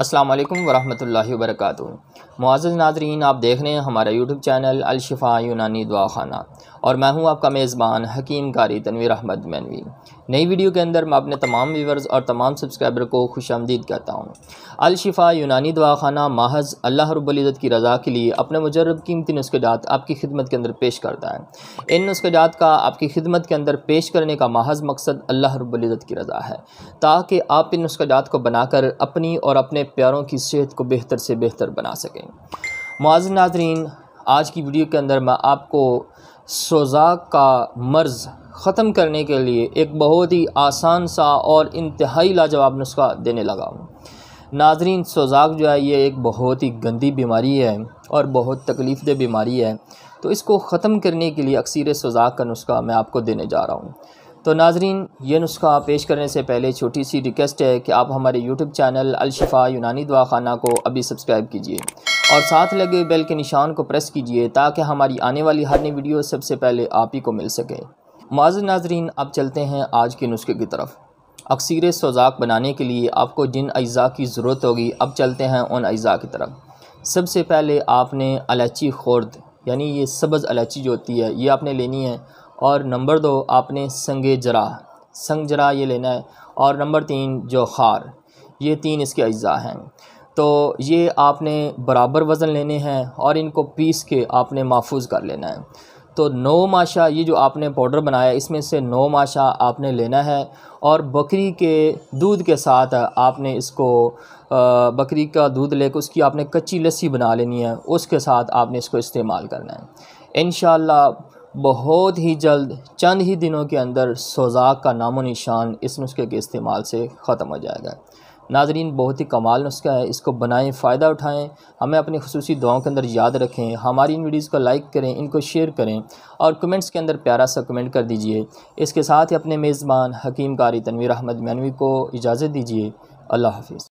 अस्सलाम वालेकुम वरहमतुल्लाहि वबरकातुहू मुआज़ नाजरीन आप देख रहे हैं हमारा यूट्यूब चैनल अलशफ़ा यूनानी दुआ खाना और मैं हूं आपका मेज़बान हकीम कारी तनवीर अहमद मैनवी नई वीडियो के अंदर मैं अपने तमाम व्यूवर्स और तमाम सब्सक्राइबर को खुश आमदीद कहता हूँ अलशिफ़ा यूनानी दवाखाना महज अल्लाह रब्ज़त की रज़ा के लिए अपने मुजरब कीमती नुस्खेजात आपकी खिदमत के अंदर पेश करता है इन नुस्खेजात का आपकी खिदमत के अंदर पेश करने का महज मकसद अल्लाह रब्ज़त की रज़ा है ताकि आप इन नुस्खेजात को बनाकर अपनी और अपने प्यारों की सेहत को बेहतर से बेहतर बना सकें मुआज नाजरीन आज की वीडियो के अंदर मैं आपको सोजा का मर्ज़ ख़त्म करने के लिए एक बहुत ही आसान सा और इंतहाई लाजवाब नुस्खा देने लगा हूँ नाजरीन सोजाक जो है ये एक बहुत ही गंदी बीमारी है और बहुत तकलीफ़ बीमारी है तो इसको ख़त्म करने के लिए अक्सर सोजाक का नुस्खा मैं आपको देने जा रहा हूँ तो नाजरीन ये नुस्खा पेश करने से पहले छोटी सी रिक्वेस्ट है कि आप हमारे यूट्यूब चैनल अलशफा यूनानी दवाखाना को अभी सब्सक्राइब कीजिए और साथ लगे बेल के निशान को प्रेस कीजिए ताकि हमारी आने वाली हर नई वीडियो सबसे पहले आप ही को मिल सके माज नाजरीन अब चलते हैं आज के नुस्खे की तरफ अक्सर सोजाक बनाने के लिए आपको जिन अज्जा की ज़रूरत होगी अब चलते हैं उन अज्जा की तरफ सबसे पहले आपने अलाची खोर्द यानी ये सब्ज़ अलाची जो होती है ये आपने लेनी है और नंबर दो आपने संग जरा संग जरा ये लेना है और नंबर तीन जो खार ये तीन इसके अज्जा हैं तो ये आपने बराबर वज़न लेने हैं और इनको पीस के आपने महफूज कर लेना है तो नौ माशा ये जो आपने पाउडर बनाया इसमें से नौ माशा आपने लेना है और बकरी के दूध के साथ आपने इसको बकरी का दूध लेकर उसकी आपने कच्ची लस्सी बना लेनी है उसके साथ आपने इसको इस्तेमाल करना है इन बहुत ही जल्द चंद ही दिनों के अंदर सोजाक का नामो निशान इस नुस्खे के इस्तेमाल से ख़त्म हो जाएगा नाजरीन बहुत ही कमाल नुस्खा है इसको बनाएं फ़ायदा उठाएं हमें अपनी खसूस दुआओं के अंदर याद रखें हमारी इन वीडियोज़ को लाइक करें इनको शेयर करें और कमेंट्स के अंदर प्यारा सा कमेंट कर दीजिए इसके साथ ही अपने मेज़बान हकीम कारी तनवीर अहमद मैनवी को इजाज़त दीजिए अल्लाह हाफिज़